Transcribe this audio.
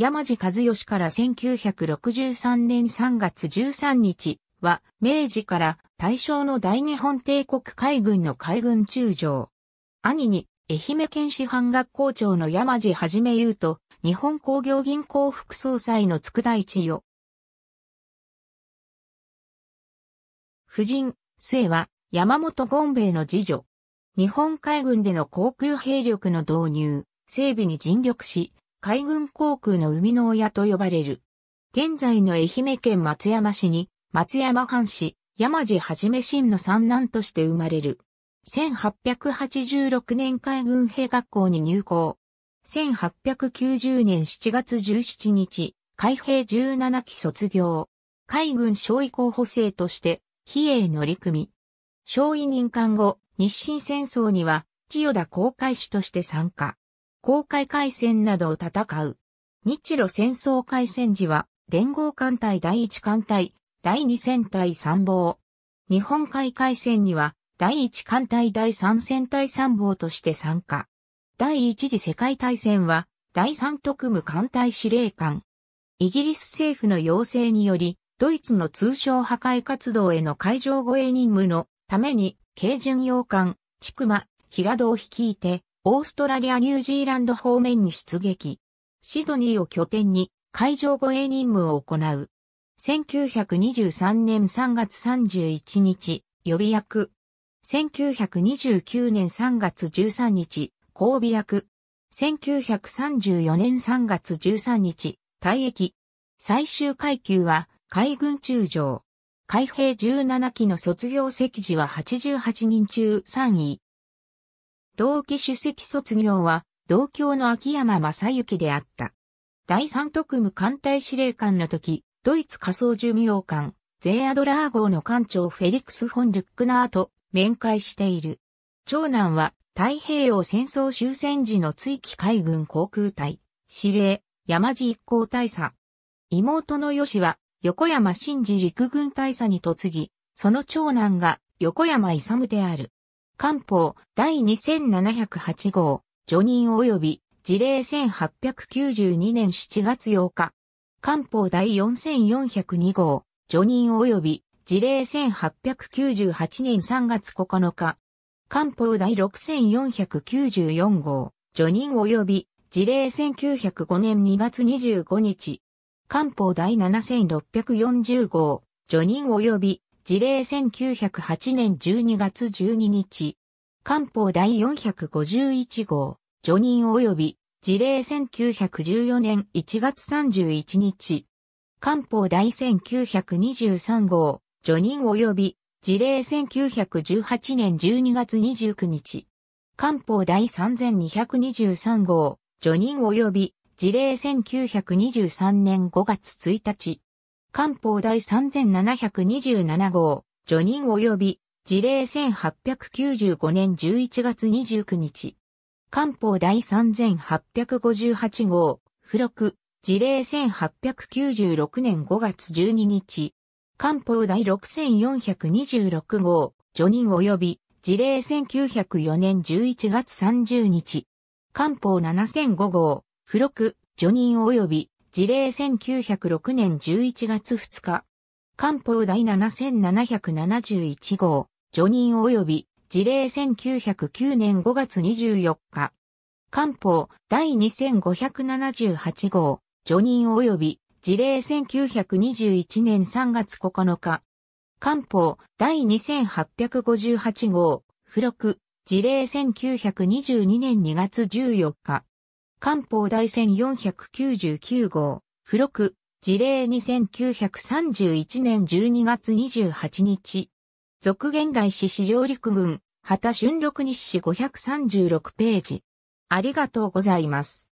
山地和義から1963年3月13日は、明治から大正の大日本帝国海軍の海軍中将。兄に、愛媛県師範学校長の山地はじめゆうと、日本工業銀行副総裁の佃一よ。夫人、末は、山本権兵衛の次女。日本海軍での航空兵力の導入、整備に尽力し、海軍航空の生みの親と呼ばれる。現在の愛媛県松山市に、松山藩士、山地はじめ真の三男として生まれる。1886年海軍兵学校に入校。1890年7月17日、海兵17期卒業。海軍小尉候補生として、比叡乗組。小尉任官後、日清戦争には、千代田航海士として参加。航海海戦などを戦う。日露戦争海戦時は、連合艦隊第一艦隊、第二戦隊参謀。日本海海戦には、第一艦隊第三戦隊参謀として参加。第一次世界大戦は、第三特務艦隊司令官。イギリス政府の要請により、ドイツの通商破壊活動への海上護衛任務のために、軽巡洋艦、ちくま、平戸を率いて、オーストラリア・ニュージーランド方面に出撃。シドニーを拠点に海上護衛任務を行う。1923年3月31日、予備役。1929年3月13日、交尾役。1934年3月13日、退役。最終階級は海軍中将。海兵17期の卒業席次は88人中3位。同期主席卒業は、同郷の秋山正幸であった。第三特務艦隊司令官の時、ドイツ仮想巡洋艦、ゼーアドラー号の艦長フェリックス・フォン・ルックナーと面会している。長男は太平洋戦争終戦時の追記海軍航空隊、司令、山地一行大佐。妹の吉は横山真治陸軍大佐に嫁ぎ、その長男が横山勇である。官報第2708号、除任及び事例1892年7月8日。官報第4402号、除任及び事例1898年3月9日。官報第6494号、除任及び事例1905年2月25日。官報第7640号、除任及び事例1908年12月12日、官報第451号、除任及び、事例1914年1月31日、官報第1923号、除任及び、事例1918年12月29日、官報第3223号、除任及び、事例1923年5月1日、官報第3727号、除任及び、事例1895年11月29日。官報第3858号、付録、事例1896年5月12日。官報第6426号、除任及び、事例1904年11月30日。官報7005号、付録、除任及び、事例1906年11月2日。官報第7771号、除任及び、事例1909年5月24日。官報第2578号、除任及び、事例1921年3月9日。官報第2858号、付録、事例1922年2月14日。官報大1499号、付録、事例2931年12月28日。続現代史史上陸軍、旗春六日誌536ページ。ありがとうございます。